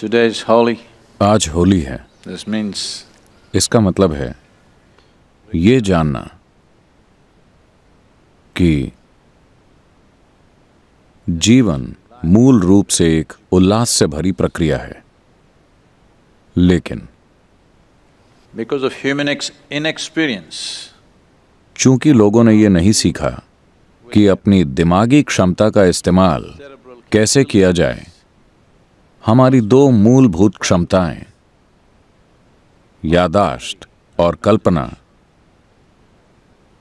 Today is आज होली है This means इसका मतलब है ये जानना कि जीवन मूल रूप से एक उल्लास से भरी प्रक्रिया है लेकिन बिकॉज ऑफ ह्यूमन इनएक्सपीरियंस चूंकि लोगों ने यह नहीं सीखा कि अपनी दिमागी क्षमता का इस्तेमाल कैसे किया जाए हमारी दो मूलभूत क्षमताएं यादाश्त और कल्पना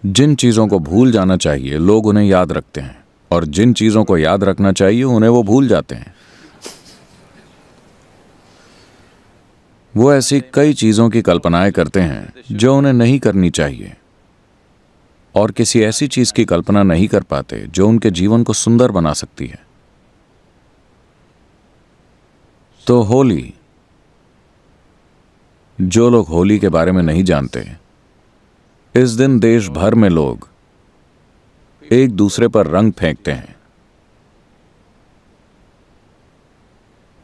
जिन चीज़ों को भूल जाना चाहिए लोग उन्हें याद रखते हैं और जिन चीज़ों को याद रखना चाहिए उन्हें वो भूल जाते हैं वो ऐसी कई चीज़ों की कल्पनाएं करते हैं जो उन्हें नहीं करनी चाहिए और किसी ऐसी चीज़ की कल्पना नहीं कर पाते जो उनके जीवन को सुंदर बना सकती है तो होली जो लोग होली के बारे में नहीं जानते इस दिन देश भर में लोग एक दूसरे पर रंग फेंकते हैं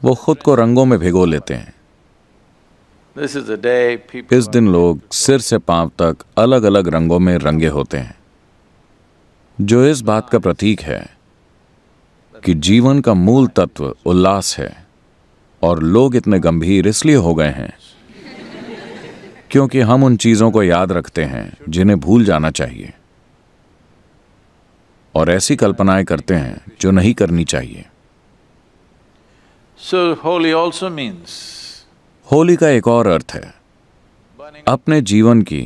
वो खुद को रंगों में भिगो लेते हैं इस दिन लोग सिर से पांव तक अलग अलग रंगों में रंगे होते हैं जो इस बात का प्रतीक है कि जीवन का मूल तत्व उल्लास है और लोग इतने गंभीर इसलिए हो गए हैं क्योंकि हम उन चीजों को याद रखते हैं जिन्हें भूल जाना चाहिए और ऐसी कल्पनाएं करते हैं जो नहीं करनी चाहिए so Holi also means Holi का एक और अर्थ है अपने जीवन की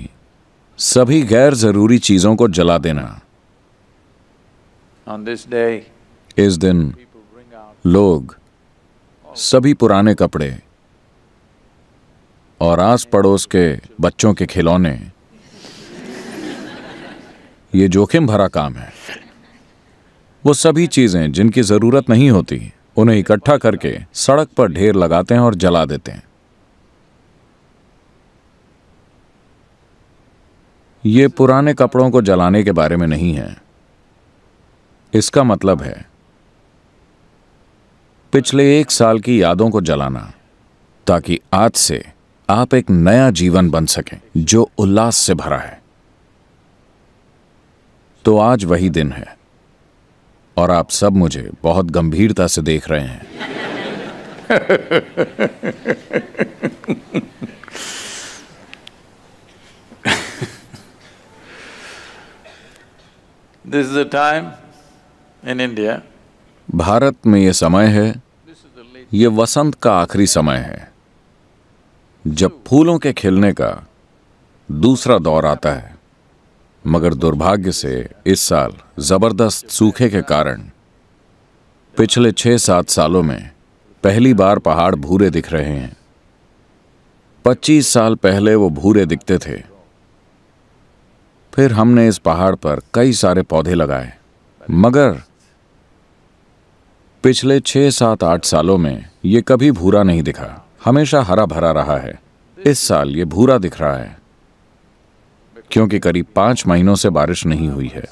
सभी गैर जरूरी चीजों को जला देना On इस दिन लोग सभी पुराने कपड़े और आस पड़ोस के बच्चों के खिलौने ये जोखिम भरा काम है वो सभी चीजें जिनकी जरूरत नहीं होती उन्हें इकट्ठा करके सड़क पर ढेर लगाते हैं और जला देते हैं ये पुराने कपड़ों को जलाने के बारे में नहीं है इसका मतलब है पिछले एक साल की यादों को जलाना ताकि आज से आप एक नया जीवन बन सकें जो उल्लास से भरा है तो आज वही दिन है और आप सब मुझे बहुत गंभीरता से देख रहे हैं this is a time in India Bharat में यह समय है ये वसंत का आखिरी समय है जब फूलों के खिलने का दूसरा दौर आता है मगर दुर्भाग्य से इस साल जबरदस्त सूखे के कारण पिछले छह सात सालों में पहली बार पहाड़ भूरे दिख रहे हैं पच्चीस साल पहले वो भूरे दिखते थे फिर हमने इस पहाड़ पर कई सारे पौधे लगाए मगर पिछले छः सात आठ सालों में ये कभी भूरा नहीं दिखा हमेशा हरा भरा रहा है इस साल ये भूरा दिख रहा है क्योंकि करीब पांच महीनों से बारिश नहीं हुई है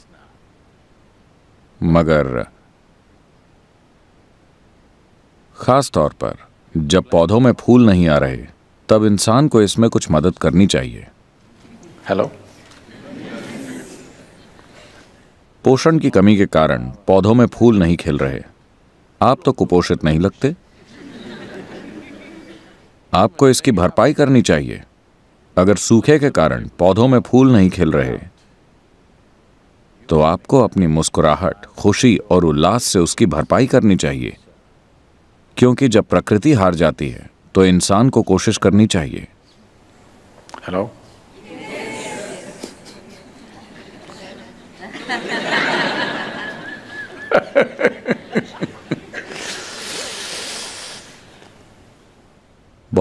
मगर खास तौर पर जब पौधों में फूल नहीं आ रहे तब इंसान को इसमें कुछ मदद करनी चाहिए हेलो पोषण की कमी के कारण पौधों में फूल नहीं खिल रहे आप तो कुपोषित नहीं लगते आपको इसकी भरपाई करनी चाहिए अगर सूखे के कारण पौधों में फूल नहीं खिल रहे तो आपको अपनी मुस्कुराहट खुशी और उल्लास से उसकी भरपाई करनी चाहिए क्योंकि जब प्रकृति हार जाती है तो इंसान को कोशिश करनी चाहिए हेलो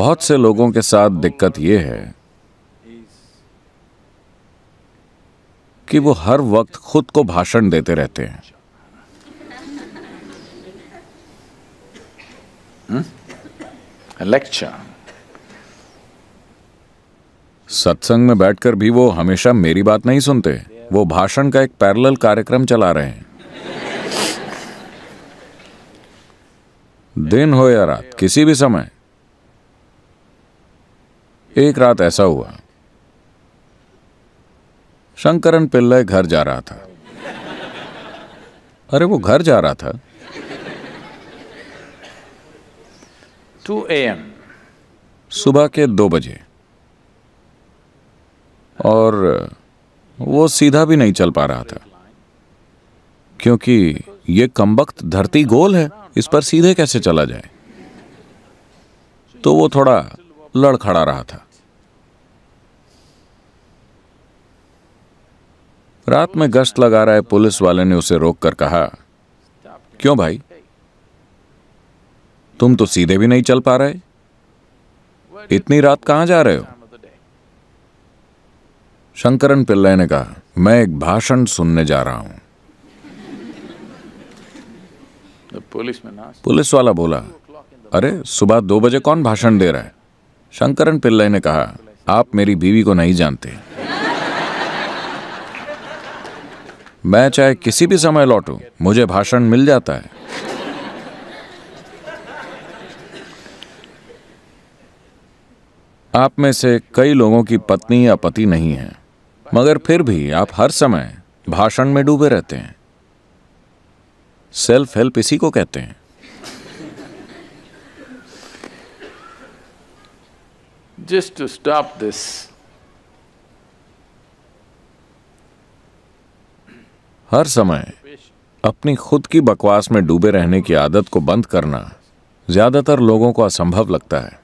बहुत से लोगों के साथ दिक्कत यह है कि वो हर वक्त खुद को भाषण देते रहते हैं लेक्चर हम्म? सत्संग में बैठकर भी वो हमेशा मेरी बात नहीं सुनते वो भाषण का एक पैरेलल कार्यक्रम चला रहे हैं दिन हो या रात किसी भी समय एक रात ऐसा हुआ शंकरन पिल्लय घर जा रहा था अरे वो घर जा रहा था टू ए एम सुबह के दो बजे और वो सीधा भी नहीं चल पा रहा था क्योंकि ये कमबख्त धरती गोल है इस पर सीधे कैसे चला जाए तो वो थोड़ा लड़खड़ा रहा था रात में गश्त लगा रहे पुलिस वाले ने उसे रोक कर कहा क्यों भाई तुम तो सीधे भी नहीं चल पा रहे इतनी रात कहां जा रहे हो शंकरन पिल्लई ने कहा मैं एक भाषण सुनने जा रहा हूं पुलिस वाला बोला अरे सुबह दो बजे कौन भाषण दे रहा है शंकरन पिल्लई ने कहा आप मेरी बीवी को नहीं जानते मैं चाहे किसी भी समय लौटूं मुझे भाषण मिल जाता है आप में से कई लोगों की पत्नी या पति नहीं है मगर फिर भी आप हर समय भाषण में डूबे रहते हैं सेल्फ हेल्प इसी को कहते हैं जस्ट टू स्टॉप दिस हर समय अपनी खुद की बकवास में डूबे रहने की आदत को बंद करना ज्यादातर लोगों को असंभव लगता है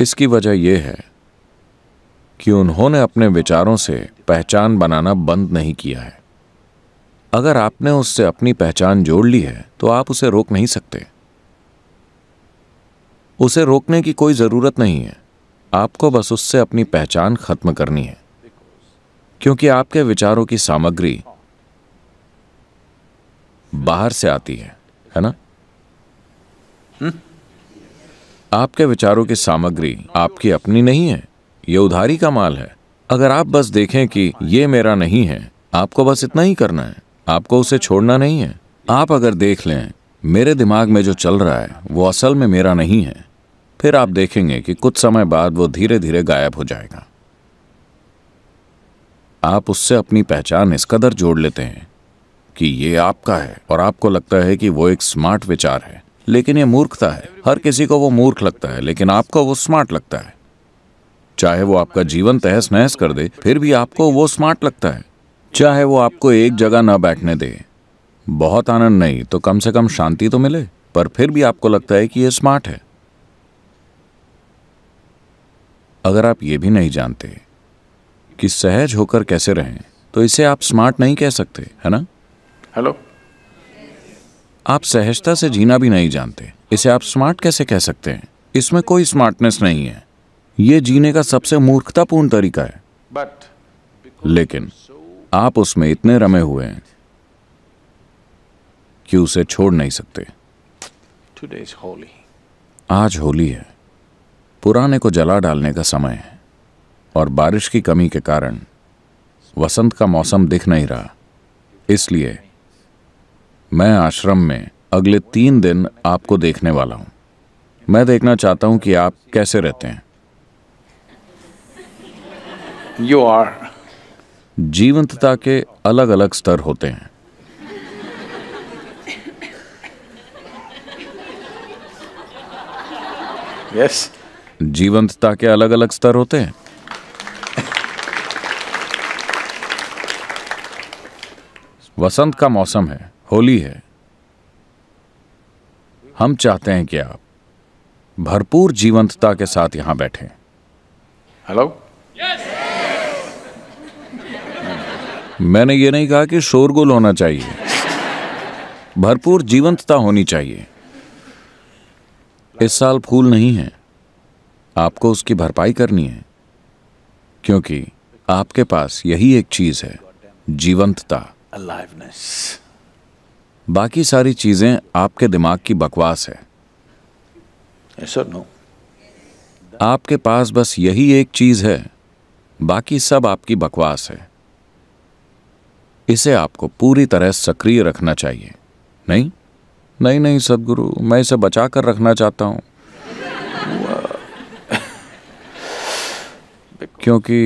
इसकी वजह यह है कि उन्होंने अपने विचारों से पहचान बनाना बंद नहीं किया है अगर आपने उससे अपनी पहचान जोड़ ली है तो आप उसे रोक नहीं सकते उसे रोकने की कोई ज़रूरत नहीं है आपको बस उससे अपनी पहचान खत्म करनी है क्योंकि आपके विचारों की सामग्री बाहर से आती है है ना हम्म? आपके विचारों की सामग्री आपकी अपनी नहीं है ये उधारी का माल है अगर आप बस देखें कि ये मेरा नहीं है आपको बस इतना ही करना है आपको उसे छोड़ना नहीं है आप अगर देख लें मेरे दिमाग में जो चल रहा है वो असल में मेरा नहीं है फिर आप देखेंगे कि कुछ समय बाद वो धीरे धीरे गायब हो जाएगा आप उससे अपनी पहचान इस कदर जोड़ लेते हैं कि ये आपका है और आपको लगता है कि वो एक स्मार्ट विचार है लेकिन ये मूर्खता है हर किसी को वो मूर्ख लगता है लेकिन आपको वो स्मार्ट लगता है चाहे वो आपका जीवन तहस नहस कर दे फिर भी आपको वो स्मार्ट लगता है चाहे वो आपको एक जगह ना बैठने दे बहुत आनंद नहीं तो कम से कम शांति तो मिले पर फिर भी आपको लगता है कि ये स्मार्ट है अगर आप ये भी नहीं जानते कि सहज होकर कैसे रहें तो इसे आप स्मार्ट नहीं कह सकते है ना हेलो आप सहजता से जीना भी नहीं जानते इसे आप स्मार्ट कैसे कह सकते हैं इसमें कोई स्मार्टनेस नहीं है ये जीने का सबसे मूर्खतापूर्ण तरीका है बट लेकिन आप उसमें इतने रमे हुए हैं कि उसे छोड़ नहीं सकते होली आज होली है पुराने को जला डालने का समय है और बारिश की कमी के कारण वसंत का मौसम दिख नहीं रहा इसलिए मैं आश्रम में अगले तीन दिन आपको देखने वाला हूं मैं देखना चाहता हूं कि आप कैसे रहते हैं यू आर जीवंतता के अलग अलग स्तर होते हैं यस yes. जीवंतता के अलग अलग स्तर होते हैं वसंत का मौसम है होली है हम चाहते हैं कि आप भरपूर जीवंतता के साथ यहां बैठे हेलो मैंने ये नहीं कहा कि शोरगुल होना चाहिए भरपूर जीवंतता होनी चाहिए इस साल फूल नहीं है आपको उसकी भरपाई करनी है क्योंकि आपके पास यही एक चीज है जीवंतता अलाइवनेस बाकी सारी चीजें आपके दिमाग की बकवास है yes no? आपके पास बस यही एक चीज है बाकी सब आपकी बकवास है इसे आपको पूरी तरह सक्रिय रखना चाहिए नहीं नहीं नहीं सदगुरु मैं इसे बचा कर रखना चाहता हूं क्योंकि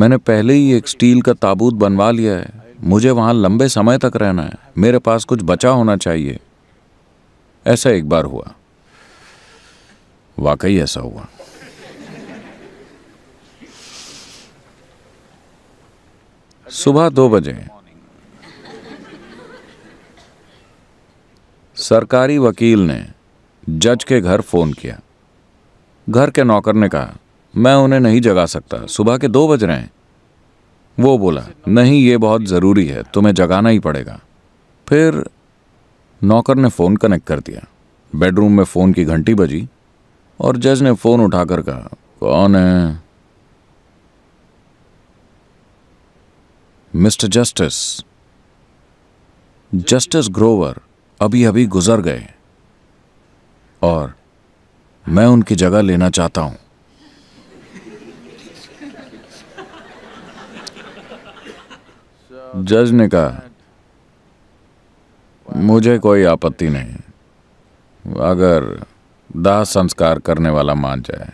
मैंने पहले ही एक स्टील का ताबूत बनवा लिया है मुझे वहाँ लंबे समय तक रहना है मेरे पास कुछ बचा होना चाहिए ऐसा एक बार हुआ वाकई ऐसा हुआ सुबह दो बजे सरकारी वकील ने जज के घर फोन किया घर के नौकर ने कहा मैं उन्हें नहीं जगा सकता सुबह के दो बज रहे हैं वो बोला नहीं ये बहुत ज़रूरी है तुम्हें जगाना ही पड़ेगा फिर नौकर ने फ़ोन कनेक्ट कर दिया बेडरूम में फ़ोन की घंटी बजी और जज ने फ़ोन उठाकर कहा कौन है मिस्टर जस्टिस जस्टिस ग्रोवर अभी अभी गुजर गए और मैं उनकी जगह लेना चाहता हूं जज ने कहा मुझे कोई आपत्ति नहीं अगर दाह संस्कार करने वाला मान जाए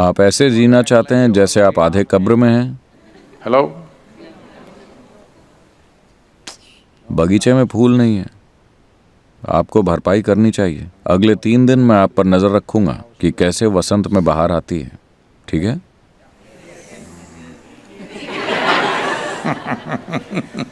आप ऐसे जीना चाहते हैं जैसे आप आधे कब्र में हैं हेलो बगीचे में फूल नहीं है आपको भरपाई करनी चाहिए अगले तीन दिन मैं आप पर नज़र रखूंगा कि कैसे वसंत में बाहर आती है ठीक है